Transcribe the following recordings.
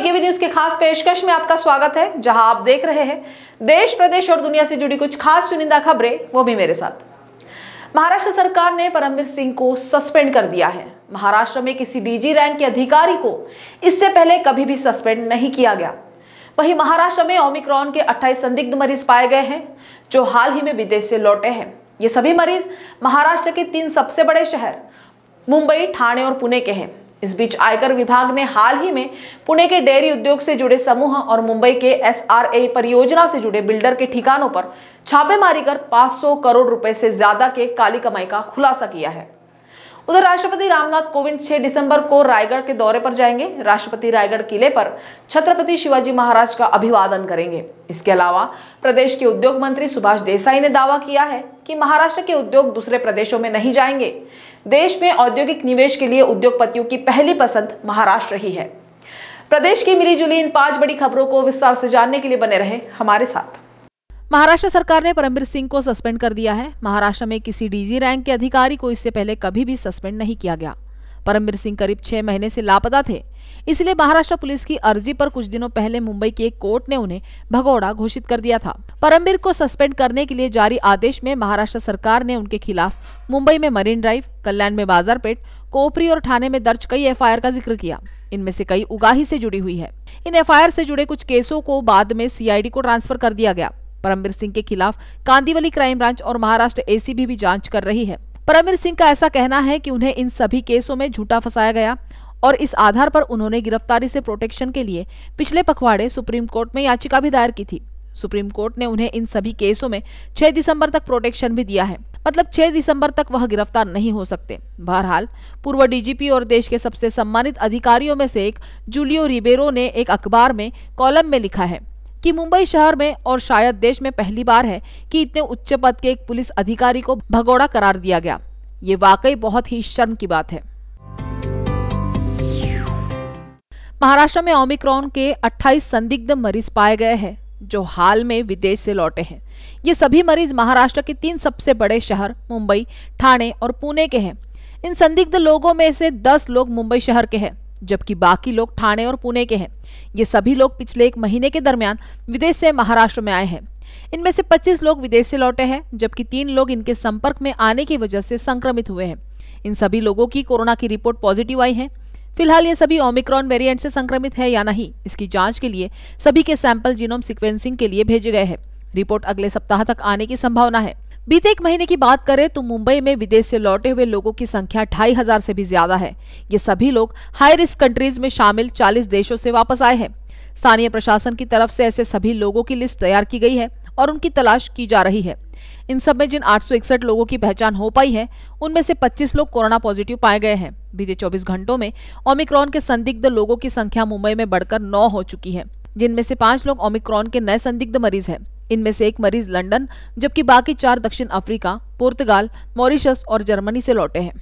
BKB news के खास पेशकश में आपका स्वागत है जहां आप देख रहे हैं देश प्रदेश और दुनिया से जुड़ी कुछ खास चुनिंदा खबरें वो भी मेरे साथ महाराष्ट्र सरकार ने परमवीर सिंह को सस्पेंड कर दिया है महाराष्ट्र में किसी डीजी रैंक के अधिकारी को इससे पहले कभी भी सस्पेंड नहीं किया गया वहीं महाराष्ट्र में ओमिक्रॉन के अट्ठाईस संदिग्ध मरीज पाए गए हैं जो हाल ही में विदेश से लौटे हैं ये सभी मरीज महाराष्ट्र के तीन सबसे बड़े शहर मुंबई ठाणे और पुणे के हैं इस बीच आयकर विभाग ने हाल ही में पुणे के डेयरी उद्योग से जुड़े समूह और मुंबई के एसआरए परियोजना से जुड़े बिल्डर के ठिकानों पर छापेमारी कर 500 करोड़ रुपए से ज्यादा के काली कमाई का खुलासा किया है उधर राष्ट्रपति रामनाथ कोविंद 6 दिसंबर को रायगढ़ के दौरे पर जाएंगे राष्ट्रपति रायगढ़ किले पर छत्रपति शिवाजी महाराज का अभिवादन करेंगे इसके अलावा प्रदेश के उद्योग मंत्री सुभाष देसाई ने दावा किया है कि महाराष्ट्र के उद्योग दूसरे प्रदेशों में नहीं जाएंगे देश में औद्योगिक निवेश के लिए उद्योगपतियों की पहली पसंद महाराष्ट्र रही है प्रदेश की मिली जुली इन पांच बड़ी खबरों को विस्तार से जानने के लिए बने रहे हमारे साथ महाराष्ट्र सरकार ने परमबीर सिंह को सस्पेंड कर दिया है महाराष्ट्र में किसी डीजी रैंक के अधिकारी को इससे पहले कभी भी सस्पेंड नहीं किया गया परमवीर सिंह करीब छह महीने से लापता थे इसलिए महाराष्ट्र पुलिस की अर्जी पर कुछ दिनों पहले मुंबई की एक कोर्ट ने उन्हें भगोड़ा घोषित कर दिया था परमवीर को सस्पेंड करने के लिए जारी आदेश में महाराष्ट्र सरकार ने उनके खिलाफ मुंबई में मरीन ड्राइव कल्याण में बाजारपेट कोपरी और थाने में दर्ज कई एफ का जिक्र किया इनमें से कई उगाही से जुड़ी हुई है इन एफ से जुड़े कुछ केसों को बाद में सीआईडी को ट्रांसफर कर दिया गया परमवीर सिंह के खिलाफ कांदीवली क्राइम ब्रांच और महाराष्ट्र एसीबी भी जांच कर रही है परमवीर सिंह का ऐसा कहना है कि उन्हें इन सभी केसों में झूठा फंसाया गया और इस आधार पर उन्होंने गिरफ्तारी से प्रोटेक्शन के लिए पिछले पखवाड़े सुप्रीम कोर्ट में याचिका भी दायर की थी सुप्रीम कोर्ट ने उन्हें इन सभी केसों में 6 दिसंबर तक प्रोटेक्शन भी दिया है मतलब 6 दिसंबर तक वह गिरफ्तार नहीं हो सकते बहरहाल पूर्व डीजीपी और देश के सबसे सम्मानित अधिकारियों में से एक जूलियो रिबेरो ने एक अखबार में कॉलम में लिखा है कि मुंबई शहर में और शायद देश में पहली बार है कि इतने उच्च पद के एक पुलिस अधिकारी को भगोड़ा करार दिया गया ये वाकई बहुत ही शर्म की बात है महाराष्ट्र में ओमिक्रॉन के 28 संदिग्ध मरीज पाए गए हैं जो हाल में विदेश से लौटे हैं ये सभी मरीज महाराष्ट्र के तीन सबसे बड़े शहर मुंबई ठाणे और पुणे के हैं इन संदिग्ध लोगों में से 10 लोग मुंबई शहर के हैं जबकि बाकी लोग ठाणे और पुणे के हैं ये सभी लोग पिछले एक महीने के दरमियान विदेश से महाराष्ट्र में आए हैं इनमें से 25 लोग विदेश से लौटे हैं जबकि तीन लोग इनके संपर्क में आने की वजह से संक्रमित हुए हैं इन सभी लोगों की कोरोना की रिपोर्ट पॉजिटिव आई है फिलहाल ये सभी ओमिक्रॉन वेरिएंट से संक्रमित है या नहीं इसकी जांच के लिए सभी के सैंपल जीनोम सिक्वेंसिंग के लिए भेजे गए हैं रिपोर्ट अगले सप्ताह तक आने की संभावना है बीते एक महीने की बात करें तो मुंबई में विदेश से लौटे हुए लोगों की संख्या ढाई हजार से भी ज्यादा है ये सभी लोग हाई रिस्क कंट्रीज में शामिल 40 देशों से वापस आए हैं स्थानीय प्रशासन की तरफ से ऐसे सभी लोगों की लिस्ट तैयार की गई है और उनकी तलाश की जा रही है इन सब में जिन आठ लोगों की पहचान हो पाई है उनमें से पच्चीस लोग कोरोना पॉजिटिव पाए गए हैं बीते चौबीस घंटों में ओमिक्रॉन के संदिग्ध लोगों की संख्या मुंबई में बढ़कर नौ हो चुकी है जिनमें से पांच लोग ओमिक्रॉन के नए संदिग्ध मरीज हैं इनमें से एक मरीज लंदन जबकि बाकी चार दक्षिण अफ्रीका पुर्तगाल मॉरिशस और जर्मनी से लौटे हैं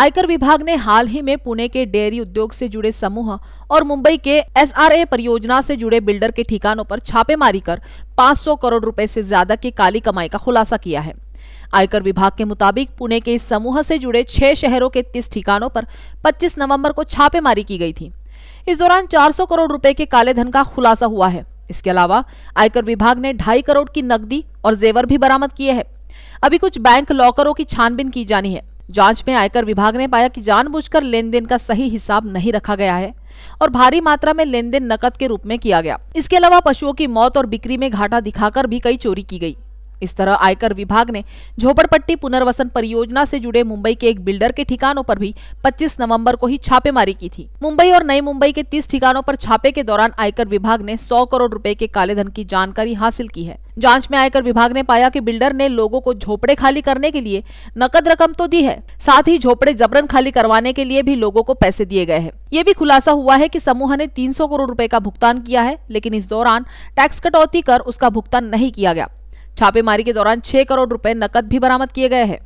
आयकर विभाग ने हाल ही में पुणे के डेयरी उद्योग से जुड़े समूह और मुंबई के एसआरए परियोजना से जुड़े बिल्डर के ठिकानों पर छापेमारी कर 500 करोड़ रुपए से ज्यादा की काली कमाई का खुलासा किया है आयकर विभाग के मुताबिक पुणे के इस समूह से जुड़े छह शहरों के तीस ठिकानों पर 25 नवंबर को छापेमारी की गई थी इस दौरान 400 करोड़ रुपए के काले धन का खुलासा हुआ है इसके अलावा आयकर विभाग ने ढाई करोड़ की नकदी और जेवर भी बरामद किए हैं अभी कुछ बैंक लॉकरों की छानबीन की जानी है जांच में आयकर विभाग ने पाया कि जानबूझकर लेनदेन का सही हिसाब नहीं रखा गया है और भारी मात्रा में लेनदेन नकद के रूप में किया गया इसके अलावा पशुओं की मौत और बिक्री में घाटा दिखाकर भी कई चोरी की गई इस तरह आयकर विभाग ने झोपड़पट्टी पुनर्वसन परियोजना से जुड़े मुंबई के एक बिल्डर के ठिकानों पर भी 25 नवंबर को ही छापेमारी की थी मुंबई और नई मुंबई के 30 ठिकानों पर छापे के दौरान आयकर विभाग ने 100 करोड़ रुपए के काले धन की जानकारी हासिल की है जांच में आयकर विभाग ने पाया कि बिल्डर ने लोगों को झोपड़े खाली करने के लिए नकद रकम तो दी है साथ ही झोपड़े जबरन खाली करवाने के लिए भी लोगों को पैसे दिए गए हैं ये भी खुलासा हुआ है कि समूह ने 300 करोड़ रुपए का भुगतान किया है लेकिन इस दौरान टैक्स कटौती कर उसका भुगतान नहीं किया गया छापेमारी के दौरान छह करोड़ रुपए नकद भी बरामद किए गए हैं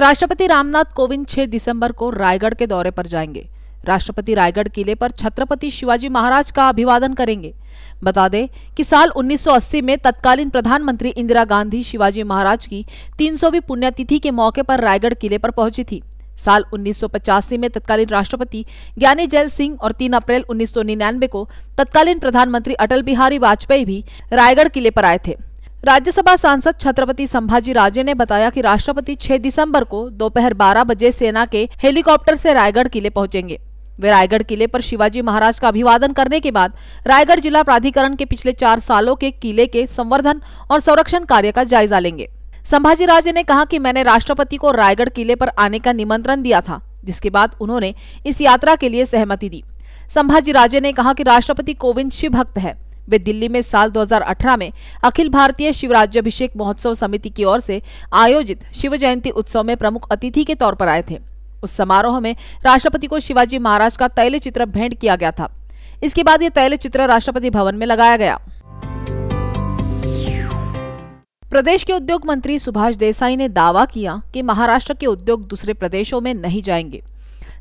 राष्ट्रपति रामनाथ कोविंद 6 दिसंबर को रायगढ़ के दौरे पर जाएंगे राष्ट्रपति रायगढ़ किले पर छत्रपति शिवाजी महाराज का अभिवादन करेंगे बता दें कि साल 1980 में तत्कालीन प्रधानमंत्री इंदिरा गांधी शिवाजी महाराज की 300वीं पुण्यतिथि के मौके पर रायगढ़ किले पर पहुंची थी साल उन्नीस में तत्कालीन राष्ट्रपति ज्ञानी जैल सिंह और 3 अप्रैल उन्नीस को तत्कालीन प्रधानमंत्री अटल बिहारी वाजपेयी भी रायगढ़ किले पर आए थे राज्यसभा सांसद छत्रपति संभाजी राजे ने बताया कि राष्ट्रपति 6 दिसंबर को दोपहर 12 बजे सेना के हेलीकॉप्टर से रायगढ़ किले पहुंचेंगे वे रायगढ़ किले पर शिवाजी महाराज का अभिवादन करने के बाद रायगढ़ जिला प्राधिकरण के पिछले चार सालों के किले के संवर्धन और संरक्षण कार्य का जायजा लेंगे संभाजी राजे ने कहा कि मैंने राष्ट्रपति को रायगढ़ किले पर आने का निमंत्रण दिया था जिसके बाद उन्होंने इस यात्रा के लिए सहमति दी संभाजी राजे ने कहा कि राष्ट्रपति कोविंद शिव भक्त है वे दिल्ली में साल 2018 में अखिल भारतीय शिवराज्यभिषेक महोत्सव समिति की ओर से आयोजित शिव जयंती उत्सव में प्रमुख अतिथि के तौर पर आए थे उस समारोह में राष्ट्रपति को शिवाजी महाराज का तैल चित्र भेंट किया गया था इसके बाद ये तैल चित्र राष्ट्रपति भवन में लगाया गया प्रदेश के उद्योग मंत्री सुभाष देसाई ने दावा किया कि महाराष्ट्र के उद्योग दूसरे प्रदेशों में नहीं जाएंगे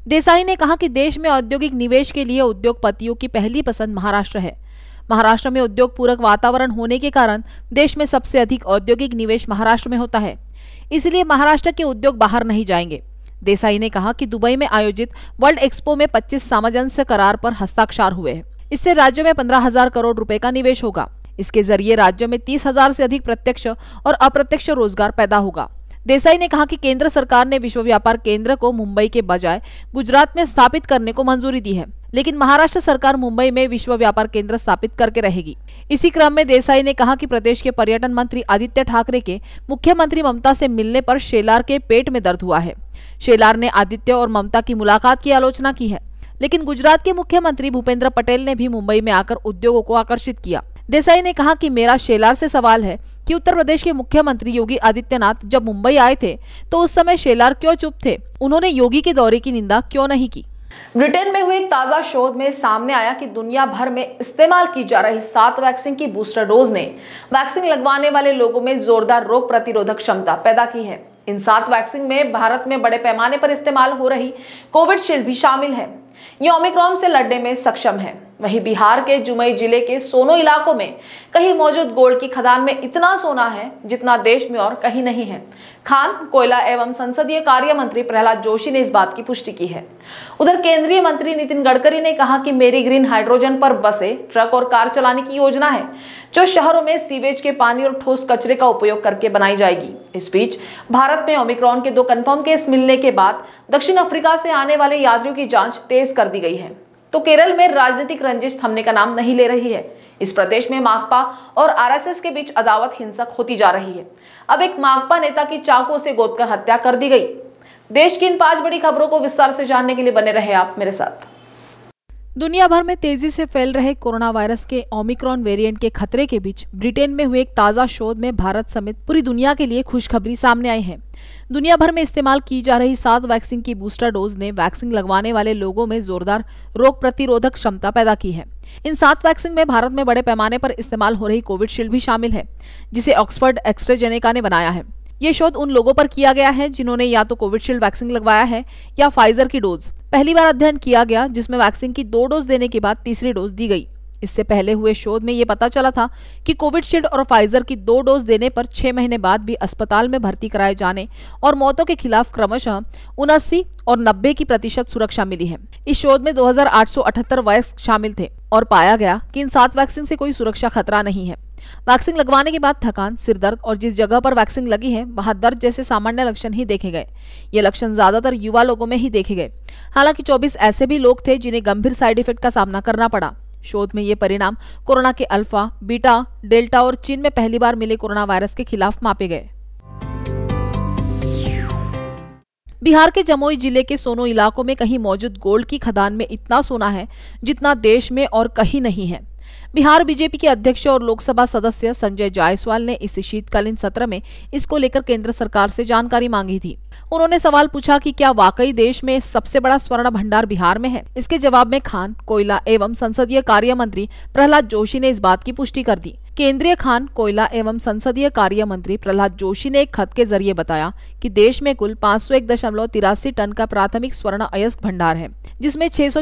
देसाई ने कहा कि देश में औद्योगिक निवेश के लिए उद्योगपतियों की पहली पसंद महाराष्ट्र है महाराष्ट्र में उद्योग पूरक वातावरण होने के कारण देश में सबसे अधिक औद्योगिक निवेश महाराष्ट्र में होता है इसलिए महाराष्ट्र के उद्योग बाहर नहीं जाएंगे देसाई ने कहा कि दुबई में आयोजित वर्ल्ड एक्सपो में 25 सामंजस्य करार पर हस्ताक्षर हुए हैं इससे राज्य में पंद्रह हजार करोड़ रुपए का निवेश होगा इसके जरिए राज्य में तीस हजार से अधिक प्रत्यक्ष और अप्रत्यक्ष रोजगार पैदा होगा देसाई ने कहा कि केंद्र सरकार ने विश्व व्यापार केंद्र को मुंबई के बजाय गुजरात में स्थापित करने को मंजूरी दी है लेकिन महाराष्ट्र सरकार मुंबई में विश्व व्यापार केंद्र स्थापित करके रहेगी इसी क्रम में देसाई ने कहा कि प्रदेश के पर्यटन मंत्री आदित्य ठाकरे के मुख्यमंत्री ममता से मिलने पर शेलार के पेट में दर्द हुआ है शेलार ने आदित्य और ममता की मुलाकात की आलोचना की है लेकिन गुजरात के मुख्यमंत्री भूपेंद्र पटेल ने भी मुंबई में आकर उद्योगों को आकर्षित किया देसाई ने कहा कि मेरा शेलार से सवाल है कि उत्तर प्रदेश के मुख्यमंत्री योगी आदित्यनाथ जब मुंबई आए थे तो उस समय शेलार क्यों चुप थे उन्होंने योगी के दौरे की निंदा क्यों नहीं की ब्रिटेन में हुए एक ताज़ा शोध में सामने आया कि दुनिया भर में इस्तेमाल की जा रही सात वैक्सीन की बूस्टर डोज ने वैक्सीन लगवाने वाले लोगों में जोरदार रोग प्रतिरोधक क्षमता पैदा की है इन सात वैक्सीन में भारत में बड़े पैमाने पर इस्तेमाल हो रही कोविडशील्ड भी शामिल है ये ओमिक्रॉन से लड़ने में सक्षम है वहीं बिहार के जुमई जिले के सोनो इलाकों में कहीं मौजूद गोल्ड की खदान में इतना सोना है जितना देश में और कहीं नहीं है खान कोयला एवं संसदीय कार्य मंत्री प्रहलाद जोशी ने इस बात की पुष्टि की है उधर केंद्रीय मंत्री नितिन गडकरी ने कहा कि मेरी ग्रीन हाइड्रोजन पर बसे ट्रक और कार चलाने की योजना है जो शहरों में सीवेज के पानी और ठोस कचरे का उपयोग करके बनाई जाएगी इस बीच भारत में ओमिक्रॉन के दो कन्फर्म केस मिलने के बाद दक्षिण अफ्रीका से आने वाले यात्रियों की जाँच तेज कर दी गई है तो केरल में राजनीतिक रंजिश थमने का नाम नहीं ले रही है इस प्रदेश में माकपा और आरएसएस के बीच अदावत हिंसक होती जा रही है अब एक माकपा नेता की चाकू से गोदकर हत्या कर दी गई देश की इन पांच बड़ी खबरों को विस्तार से जानने के लिए बने रहे आप मेरे साथ दुनिया भर में तेजी से फैल रहे कोरोना वायरस के ओमिक्रॉन वेरिएंट के खतरे के बीच ब्रिटेन में हुए एक ताज़ा शोध में भारत समेत पूरी दुनिया के लिए खुशखबरी सामने आई है दुनिया भर में इस्तेमाल की जा रही सात वैक्सीन की बूस्टर डोज ने वैक्सीन लगवाने वाले लोगों में जोरदार रोग प्रतिरोधक क्षमता पैदा की है इन सात वैक्सीन में भारत में बड़े पैमाने पर इस्तेमाल हो रही कोविडशील्ड भी शामिल है जिसे ऑक्सफर्ड एक्सट्रेजेनेका ने बनाया है ये शोध उन लोगों पर किया गया है जिन्होंने या तो कोविडशील्ड वैक्सीन लगवाया है या फाइजर की डोज पहली बार अध्ययन किया गया जिसमें वैक्सीन की दो डोज देने के बाद तीसरी डोज दी गई इससे पहले हुए शोध में यह पता चला था कि कोविडशील्ड और फाइजर की दो डोज देने पर छह महीने बाद भी अस्पताल में भर्ती कराए जाने और मौतों के खिलाफ क्रमशः उनासी और 90 की प्रतिशत सुरक्षा मिली है इस शोध में 2,878 वयस्क शामिल थे और पाया गया कि इन सात वैक्सीन से कोई सुरक्षा खतरा नहीं है वैक्सिंग लगवाने के बाद थकान सिर दर्द और जिस जगह पर वैक्सिंग लगी है वहां दर्द जैसे सामान्य लक्षण ही देखे गए ये लक्षण ज्यादातर युवा लोगों में ही देखे गए हालांकि 24 ऐसे भी लोग थे जिन्हें गंभीर साइड इफेक्ट का सामना करना पड़ा शोध में ये परिणाम कोरोना के अल्फा बीटा डेल्टा और चीन में पहली बार मिले कोरोना वायरस के खिलाफ मापे गए बिहार के जमुई जिले के सोनो इलाकों में कहीं मौजूद गोल्ड की खदान में इतना सोना है जितना देश में और कहीं नहीं है बिहार बीजेपी के अध्यक्ष और लोकसभा सदस्य संजय जायसवाल ने इस शीतकालीन सत्र में इसको लेकर केंद्र सरकार से जानकारी मांगी थी उन्होंने सवाल पूछा कि क्या वाकई देश में सबसे बड़ा स्वर्ण भंडार बिहार में है इसके जवाब में खान कोयला एवं संसदीय कार्य मंत्री प्रहलाद जोशी ने इस बात की पुष्टि कर दी केंद्रीय खान कोयला एवं संसदीय कार्य मंत्री प्रहलाद जोशी ने एक खत के जरिए बताया कि देश में कुल पाँच टन का प्राथमिक स्वर्ण अयस्क भंडार है जिसमें छह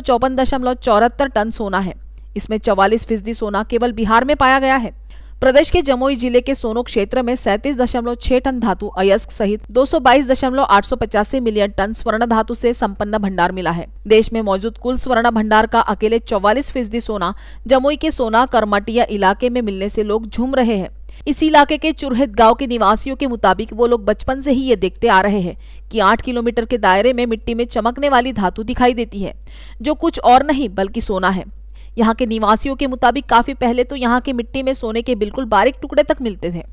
टन सोना है इसमें चौवालीस फीसदी सोना केवल बिहार में पाया गया है प्रदेश के जमुई जिले के सोनो क्षेत्र में सैंतीस दशमलव छह टन धातु अयस्क सहित दो सौ बाईस दशमलव आठ सौ पचासी मिलियन टन स्वर्ण धातु से संपन्न भंडार मिला है देश में मौजूद कुल स्वर्ण भंडार का अकेले चौवालीस फीसदी सोना जमुई के सोना करमटिया इलाके में मिलने से लोग झूम रहे हैं इस इलाके के चुरहित गांव के निवासियों के मुताबिक वो लोग बचपन से ही ये देखते आ रहे हैं कि आठ किलोमीटर के दायरे में मिट्टी में चमकने वाली धातु दिखाई देती है जो कुछ और नहीं बल्कि सोना है यहाँ के निवासियों के मुताबिक काफी पहले तो यहाँ की मिट्टी में सोने के बिल्कुल बारीक टुकड़े तक मिलते थे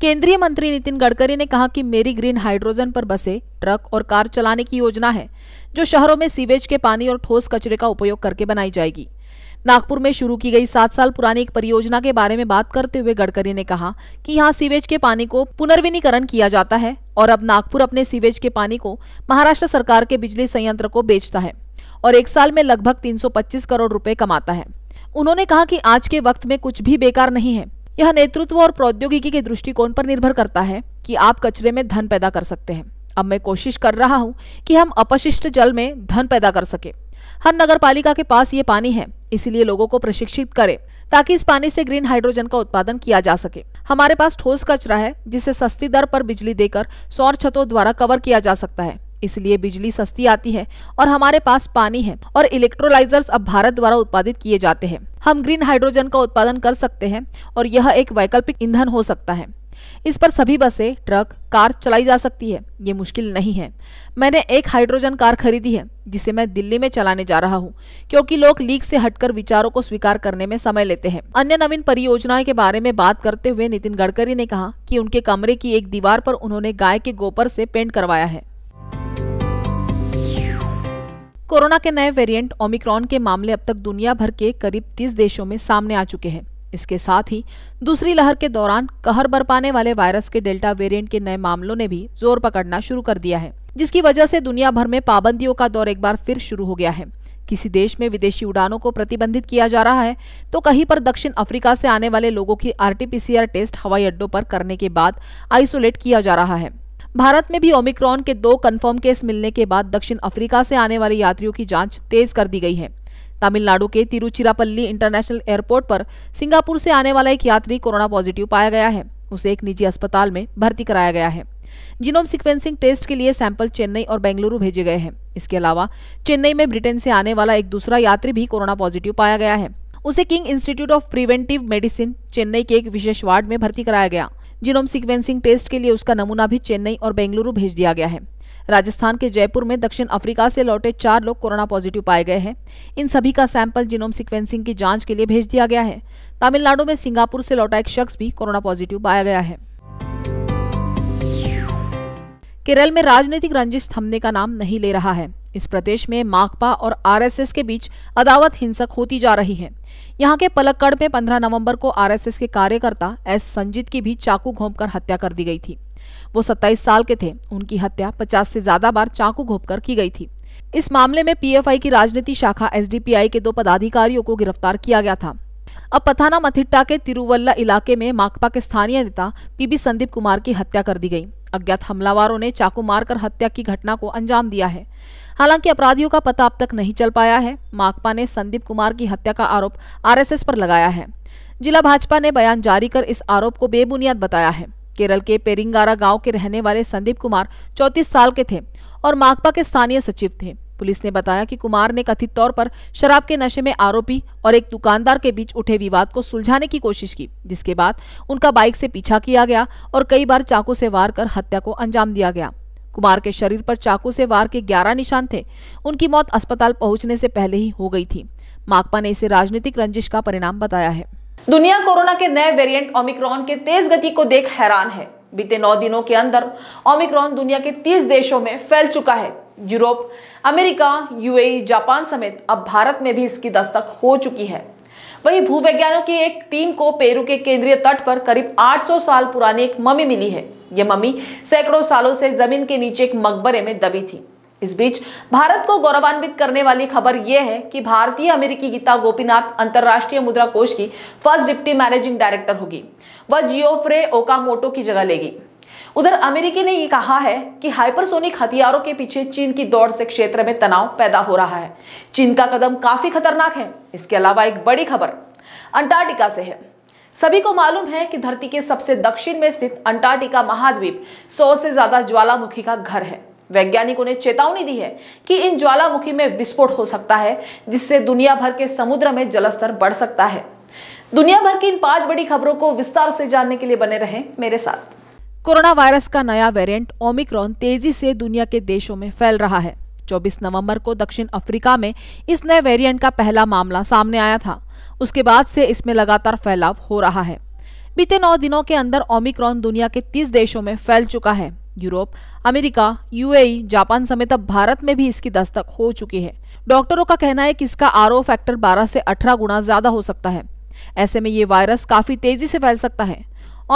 केंद्रीय मंत्री नितिन गडकरी ने कहा कि मेरी ग्रीन हाइड्रोजन पर बसे ट्रक और कार चलाने की योजना है जो शहरों में सीवेज के पानी और ठोस कचरे का उपयोग करके बनाई जाएगी नागपुर में शुरू की गई सात साल पुरानी एक परियोजना के बारे में बात करते हुए गडकरी ने कहा कि यहाँ सीवेज के पानी को पुनर्विनीकरण किया जाता है और अब नागपुर अपने सीवेज के पानी को महाराष्ट्र सरकार के बिजली संयंत्र को बेचता है और एक साल में लगभग 325 करोड़ रुपए कमाता है उन्होंने कहा कि आज के वक्त में कुछ भी बेकार नहीं है यह नेतृत्व और प्रौद्योगिकी के दृष्टिकोण पर निर्भर करता है कि आप कचरे में धन पैदा कर सकते हैं अब मैं कोशिश कर रहा हूँ कि हम अपशिष्ट जल में धन पैदा कर सके हर नगर पालिका के पास ये पानी है इसीलिए लोगों को प्रशिक्षित करें ताकि इस पानी से ग्रीन हाइड्रोजन का उत्पादन किया जा सके हमारे पास ठोस कचरा है जिसे सस्ती दर पर बिजली देकर सौर छतों द्वारा कवर किया जा सकता है इसलिए बिजली सस्ती आती है और हमारे पास पानी है और इलेक्ट्रोलाइजर्स अब भारत द्वारा उत्पादित किए जाते हैं हम ग्रीन हाइड्रोजन का उत्पादन कर सकते हैं और यह एक वैकल्पिक ईंधन हो सकता है इस पर सभी बसें ट्रक कार चलाई जा सकती है ये मुश्किल नहीं है मैंने एक हाइड्रोजन कार खरीदी है जिसे मैं दिल्ली में चलाने जा रहा हूँ क्योंकि लोग लीक से हटकर विचारों को स्वीकार करने में समय लेते हैं अन्य नवीन परियोजनाएं के बारे में बात करते हुए नितिन गडकरी ने कहा कि उनके कमरे की एक दीवार पर उन्होंने गाय के गोबर से पेंट करवाया है कोरोना के नए वेरिएंट ओमिक्रॉन के मामले अब तक दुनिया भर के करीब 30 देशों में सामने आ चुके हैं इसके साथ ही दूसरी लहर के दौरान कहर बरपाने वाले वायरस के डेल्टा वेरिएंट के नए मामलों ने भी जोर पकड़ना शुरू कर दिया है जिसकी वजह से दुनिया भर में पाबंदियों का दौर एक बार फिर शुरू हो गया है किसी देश में विदेशी उड़ानों को प्रतिबंधित किया जा रहा है तो कहीं पर दक्षिण अफ्रीका से आने वाले लोगों की आरटीपीसीआर टेस्ट हवाई अड्डों पर करने के बाद आइसोलेट किया जा रहा है भारत में भी ओमिक्रॉन के दो कन्फर्म केस मिलने के बाद दक्षिण अफ्रीका से आने वाले यात्रियों की जाँच तेज कर दी गई है तमिलनाडु के तिरुचिरापल्ली इंटरनेशनल एयरपोर्ट पर सिंगापुर से आने वाला एक यात्री कोरोना पॉजिटिव पाया गया है उसे एक निजी अस्पताल में भर्ती कराया गया है जीनोम सीक्वेंसिंग टेस्ट के लिए सैंपल चेन्नई और बेंगलुरु भेजे गए हैं इसके अलावा चेन्नई में ब्रिटेन से आने वाला एक दूसरा यात्री भी कोरोना पॉजिटिव पाया गया है उसे King Institute of Preventive Medicine Chennai के एक विशेष वार्ड में भर्ती कराया गया जीनोम सीक्वेंसिंग टेस्ट के लिए उसका नमूना भी चेन्नई और बेंगलुरु भेज दिया गया है राजस्थान के जयपुर में दक्षिण अफ्रीका से लौटे चार लोग कोरोना पॉजिटिव पाए गए हैं इन सभी का सैंपल जिनोम सीक्वेंसिंग की जांच के लिए भेज दिया गया है तमिलनाडु में सिंगापुर से लौटा एक शख्स भी कोरोना पॉजिटिव पाया गया है केरल में राजनीतिक रंजिश थमने का नाम नहीं ले रहा है इस प्रदेश में माकपा और आरएसएस के बीच अदावत हिंसक होती जा रही है यहाँ के पलक्कड़ में 15 नवंबर को आरएसएस के कार्यकर्ता एस संजीत की भी चाकू घोंपकर हत्या कर दी गई थी वो 27 साल के थे उनकी हत्या 50 से ज्यादा बार चाकू घोंपकर की गई थी इस मामले में पीएफआई की राजनीति शाखा एस के दो पदाधिकारियों को गिरफ्तार किया गया था अब पथाना मथिट्टा के तिरुवल्ला इलाके में माकपा के स्थानीय नेता पीबी संदीप कुमार की हत्या कर दी गई अज्ञात हमलावारों ने चाकू मारकर हत्या की घटना को अंजाम दिया है हालांकि अपराधियों का पता अब तक नहीं चल पाया है माकपा ने संदीप कुमार की हत्या का आरोप आरएसएस पर लगाया है जिला भाजपा ने बयान जारी कर इस आरोप को बेबुनियाद बताया है केरल के पेरिंगारा गांव के रहने वाले संदीप कुमार 34 साल के थे और माकपा के स्थानीय सचिव थे पुलिस ने बताया कि कुमार ने कथित तौर पर शराब के नशे में आरोपी और एक दुकानदार के बीच उठे विवाद को सुलझाने की कोशिश की जिसके बाद उनका बाइक से पीछा किया गया और कई बार चाकू से वार कर हत्या को अंजाम दिया गया कुमार के शरीर पर चाकू से वार के 11 निशान थे उनकी मौत अस्पताल पहुंचने से पहले ही हो गई थी माकपा ने इसे राजनीतिक रंजिश का परिणाम बताया है दुनिया कोरोना के नए वेरिएंट ओमिक्रॉन के तेज गति को देख हैरान है बीते नौ दिनों के अंदर ओमिक्रॉन दुनिया के 30 देशों में फैल चुका है यूरोप अमेरिका यूएई, जापान समेत अब भारत में भी इसकी दस्तक हो चुकी है वहीं भूवैज्ञानिकों की एक टीम को पेरू के केंद्रीय तट पर करीब 800 साल पुरानी एक मम्मी मिली है यह मम्मी सैकड़ों सालों से जमीन के नीचे एक मकबरे में दबी थी इस बीच भारत को गौरवान्वित करने वाली खबर यह है कि भारतीय अमेरिकी गीता गोपीनाथ अंतर्राष्ट्रीय मुद्रा कोष की फर्स्ट डिप्टी मैनेजिंग डायरेक्टर होगी वह जियोफ्रे ओकामोटो की जगह लेगी उधर अमेरिकी ने यह कहा है कि हाइपरसोनिक हथियारों के पीछे चीन की दौड़ से क्षेत्र में तनाव पैदा हो रहा है चीन का कदम काफी खतरनाक है इसके अलावा एक बड़ी खबर अंटार्कटिका से है सभी को मालूम है कि धरती के सबसे दक्षिण में स्थित अंटार्कटिका महाद्वीप सौ से ज्यादा ज्वालामुखी का घर है वैज्ञानिकों ने चेतावनी दी है कि इन ज्वालामुखी में विस्फोट हो सकता है जिससे दुनिया भर के समुद्र में जलस्तर बढ़ सकता है दुनिया भर की इन पांच बड़ी खबरों को विस्तार से जानने के लिए बने रहें मेरे साथ कोरोना वायरस का नया वेरिएंट ओमिक्रॉन तेजी से दुनिया के देशों में फैल रहा है 24 नवंबर को दक्षिण अफ्रीका में इस नए वेरिएंट का पहला मामला सामने आया था उसके बाद से इसमें लगातार फैलाव हो रहा है बीते नौ दिनों के अंदर ओमिक्रॉन दुनिया के तीस देशों में फैल चुका है यूरोप अमेरिका यूएई, जापान समेत अब भारत में भी इसकी दस्तक हो चुकी है डॉक्टरों का कहना है कि इसका आर फैक्टर 12 से 18 गुना ज्यादा हो सकता है ऐसे में ये वायरस काफी तेजी से फैल सकता है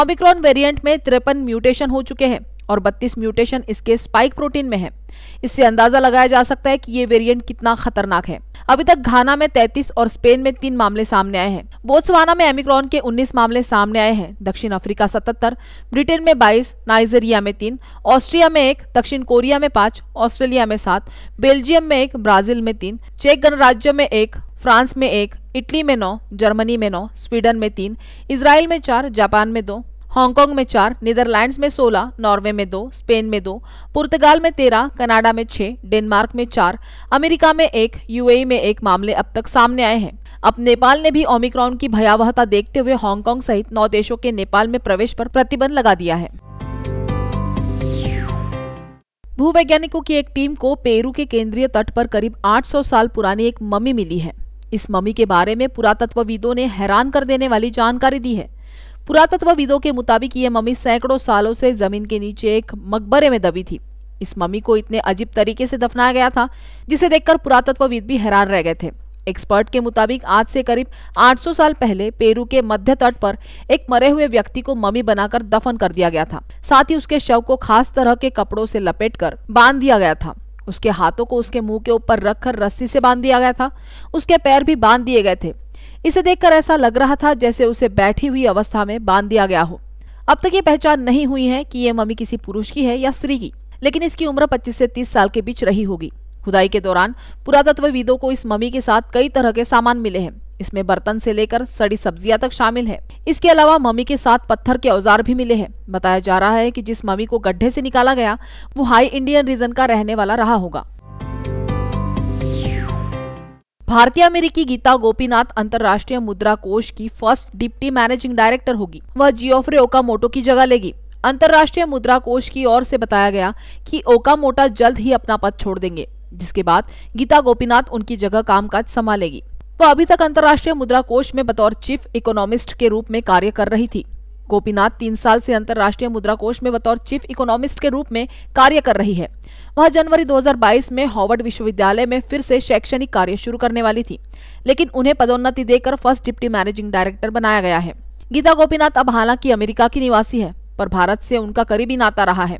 ओमिक्रॉन वेरिएंट में तिरपन म्यूटेशन हो चुके हैं और 32 म्यूटेशन इसके स्पाइक प्रोटीन में है इससे अंदाजा लगाया जा सकता है कि ये वेरिएंट कितना खतरनाक है अभी तक घाना में 33 और स्पेन में तीन मामले सामने आए हैं बोत्सवाना में एमिक्रॉन के 19 मामले सामने आए हैं दक्षिण अफ्रीका 77, ब्रिटेन में 22, नाइजेरिया में तीन ऑस्ट्रिया में एक दक्षिण कोरिया में पांच ऑस्ट्रेलिया में सात बेल्जियम में एक ब्राजील में तीन चेक गणराज्य में एक फ्रांस में एक इटली में नौ जर्मनी में नौ स्वीडन में तीन इसराइल में चार जापान में दो हांगकांग में चार नीदरलैंड्स में सोलह नॉर्वे में दो स्पेन में दो पुर्तगाल में तेरह कनाडा में छह डेनमार्क में चार अमेरिका में एक यूएई में एक मामले अब तक सामने आए हैं अब नेपाल ने भी ओमिक्रॉन की भयावहता देखते हुए हांगकांग सहित नौ देशों के नेपाल में प्रवेश पर प्रतिबंध लगा दिया है भूवैज्ञानिकों की एक टीम को पेरू के केंद्रीय तट पर करीब 800 साल पुरानी एक मम्मी मिली है इस मम्मी के बारे में पुरातत्वविदों ने हैरान कर देने वाली जानकारी दी है पुरातत्वविदों के मुताबिक ये मम्मी सैकड़ों सालों से जमीन के नीचे एक मकबरे में दबी थी इस मम्मी को इतने अजीब तरीके से दफनाया गया था जिसे देखकर पुरातत्वविद भी हैरान रह गए थे एक्सपर्ट के मुताबिक आज से करीब 800 साल पहले पेरू के मध्य तट पर एक मरे हुए व्यक्ति को मम्मी बनाकर दफन कर दिया गया था साथ ही उसके शव को खास तरह के कपड़ों से लपेटकर बांध दिया गया था उसके हाथों को उसके मुंह के ऊपर रखकर रस्सी से बांध दिया गया था उसके पैर भी बांध दिए गए थे इसे देखकर ऐसा लग रहा था जैसे उसे बैठी हुई अवस्था में बांध दिया गया हो अब तक ये पहचान नहीं हुई है कि ये मम्मी किसी पुरुष की है या स्त्री की लेकिन इसकी उम्र 25 से 30 साल के बीच रही होगी खुदाई के दौरान पुरातत्वविदों को इस मम्मी के साथ कई तरह के सामान मिले हैं इसमें बर्तन से लेकर सड़ी सब्जियां तक शामिल है इसके अलावा मम्मी के साथ पत्थर के औजार भी मिले हैं बताया जा रहा है कि जिस मम्मी को गड्ढे से निकाला गया वो हाई इंडियन रीजन का रहने वाला रहा होगा भारतीय अमेरिकी गीता गोपीनाथ अंतर्राष्ट्रीय मुद्रा कोष की फर्स्ट डिप्टी मैनेजिंग डायरेक्टर होगी वह जियोफ्रे ओका मोटो की जगह लेगी अंतर्राष्ट्रीय मुद्रा कोष की ओर से बताया गया कि मोटा जल्द ही अपना पद छोड़ देंगे जिसके बाद गीता गोपीनाथ उनकी जगह कामकाज संभालेगी वह तो अभी तक अंतर्राष्ट्रीय मुद्रा कोष में बतौर चीफ इकोनॉमिस्ट के रूप में कार्य कर रही थी गोपीनाथ तीन साल से अंतर्राष्ट्रीय मुद्रा कोष में बतौर चीफ इकोनॉमिस्ट के रूप में कार्य कर रही है वह जनवरी 2022 में हॉवर्ड विश्वविद्यालय में फिर से शैक्षणिक कार्य शुरू करने वाली थी लेकिन उन्हें पदोन्नति देकर फर्स्ट डिप्टी मैनेजिंग डायरेक्टर बनाया गया है गीता गोपीनाथ अब हालांकि अमेरिका की निवासी है पर भारत से उनका करीबी नाता रहा है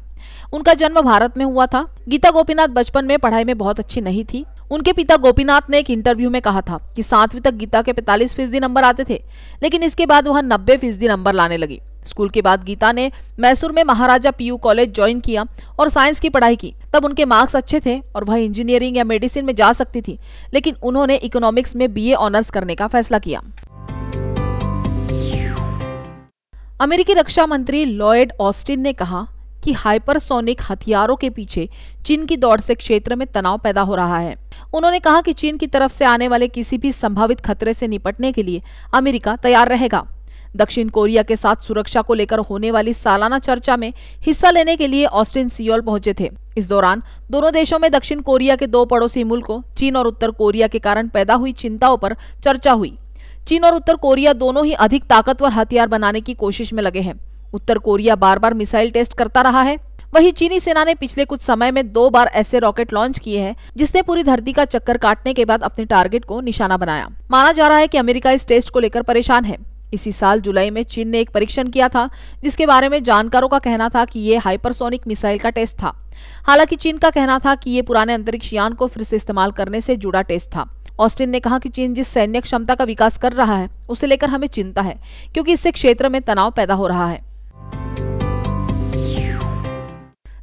उनका जन्म भारत में हुआ था गीता गोपीनाथ बचपन में पढ़ाई में बहुत अच्छी नहीं थी उनके पिता गोपीनाथ ने एक इंटरव्यू में कहा था कि सातवीं तक गीता के 45 फीसदी नंबर आते थे लेकिन इसके बाद वह 90 फीसदी नंबर लाने लगी स्कूल के बाद गीता ने मैसूर में महाराजा पीयू कॉलेज ज्वाइन किया और साइंस की पढ़ाई की तब उनके मार्क्स अच्छे थे और वह इंजीनियरिंग या मेडिसिन में जा सकती थी लेकिन उन्होंने इकोनॉमिक्स में बीए ऑनर्स करने का फैसला किया अमेरिकी रक्षा मंत्री लॉयड ऑस्टिन ने कहा कि हाइपरसोनिक हथियारों के पीछे चीन की दौड़ से क्षेत्र में तनाव पैदा हो रहा है उन्होंने कहा कि चीन की तरफ से आने वाले किसी भी संभावित खतरे से निपटने के लिए अमेरिका तैयार रहेगा दक्षिण कोरिया के साथ सुरक्षा को लेकर होने वाली सालाना चर्चा में हिस्सा लेने के लिए ऑस्टिन सियोल पहुंचे थे इस दौरान दोनों देशों में दक्षिण कोरिया के दो पड़ोसी मुल्कों चीन और उत्तर कोरिया के कारण पैदा हुई चिंताओं पर चर्चा हुई चीन और उत्तर कोरिया दोनों ही अधिक ताकतवर हथियार बनाने की कोशिश में लगे हैं उत्तर कोरिया बार बार मिसाइल टेस्ट करता रहा है वहीं चीनी सेना ने पिछले कुछ समय में दो बार ऐसे रॉकेट लॉन्च किए हैं जिसने पूरी धरती का चक्कर काटने के बाद अपने टारगेट को निशाना बनाया माना जा रहा है कि अमेरिका इस टेस्ट को लेकर परेशान है इसी साल जुलाई में चीन ने एक परीक्षण किया था जिसके बारे में जानकारों का कहना था कि ये हाइपरसोनिक मिसाइल का टेस्ट था हालांकि चीन का कहना था कि ये पुराने अंतरिक्ष यान को फिर से इस्तेमाल करने से जुड़ा टेस्ट था ऑस्टिन ने कहा कि चीन जिस सैन्य क्षमता का विकास कर रहा है उसे लेकर हमें चिंता है क्योंकि इससे क्षेत्र में तनाव पैदा हो रहा है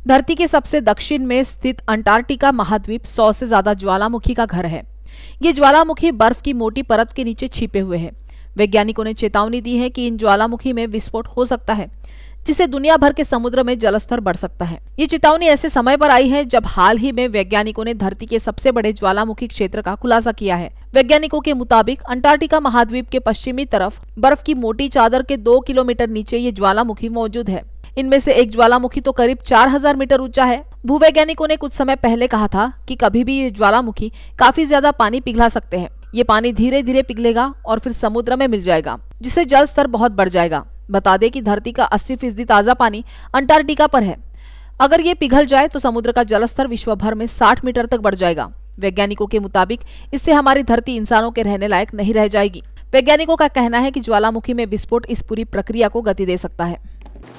धरती के सबसे दक्षिण में स्थित अंटार्कटिका महाद्वीप सौ से ज्यादा ज्वालामुखी का घर है ये ज्वालामुखी बर्फ की मोटी परत के नीचे छिपे हुए हैं वैज्ञानिकों ने चेतावनी दी है कि इन ज्वालामुखी में विस्फोट हो सकता है जिससे दुनिया भर के समुद्र में जलस्तर बढ़ सकता है ये चेतावनी ऐसे समय पर आई है जब हाल ही में वैज्ञानिकों ने धरती के सबसे बड़े ज्वालामुखी क्षेत्र का खुलासा किया है वैज्ञानिकों के मुताबिक अंटार्कटिका महाद्वीप के पश्चिमी तरफ बर्फ की मोटी चादर के दो किलोमीटर नीचे ये ज्वालामुखी मौजूद है इनमें से एक ज्वालामुखी तो करीब 4000 मीटर ऊंचा है भूवैज्ञानिकों ने कुछ समय पहले कहा था कि कभी भी ये ज्वालामुखी काफी ज्यादा पानी पिघला सकते हैं ये पानी धीरे धीरे पिघलेगा और फिर समुद्र में मिल जाएगा जिससे जल स्तर बहुत बढ़ जाएगा बता दे की धरती का अस्सी फीसदी ताजा पानी अंटार्कटिका पर है अगर ये पिघल जाए तो समुद्र का जल स्तर विश्व भर में साठ मीटर तक बढ़ जाएगा वैज्ञानिकों के मुताबिक इससे हमारी धरती इंसानों के रहने लायक नहीं रह जाएगी वैज्ञानिकों का कहना है कि ज्वालामुखी में विस्फोट इस पूरी प्रक्रिया को गति दे सकता है